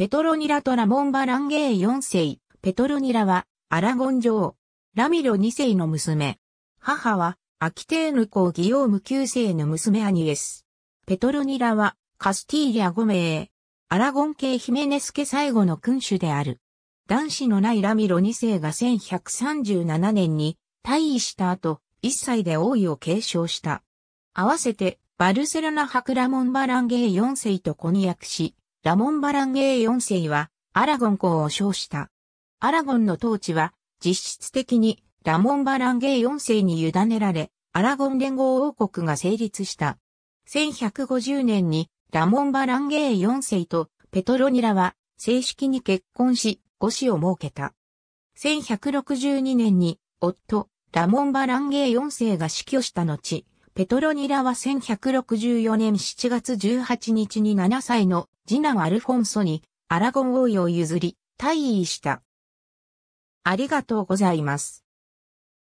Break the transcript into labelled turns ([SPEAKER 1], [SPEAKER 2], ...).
[SPEAKER 1] ペトロニラとラモン・バランゲ
[SPEAKER 2] ー4世。ペトロニラは、アラゴン女王。ラミロ2世の娘。母は、アキテーヌ公ギオーム9世の娘アニエス。ペトロニラは、カスティーリア5名。アラゴン系ヒメネス家最後の君主である。男子のないラミロ2世が1137年に退位した後、1歳で王位を継承した。合わせて、バルセロナ博ラモンバランゲイ4世と婚約し、ラモン・バランゲー4世はアラゴン公を称した。アラゴンの統治は実質的にラモン・バランゲー4世に委ねられ、アラゴン連合王国が成立した。1150年にラモン・バランゲー4世とペトロニラは正式に結婚し、五子を設けた。1162年に夫、ラモン・バランゲー4世が死去した後、ペトロニラは1164年7月18日に7歳の次男アルフォンソにアラゴン王位を譲り、退位した。ありがとうございます。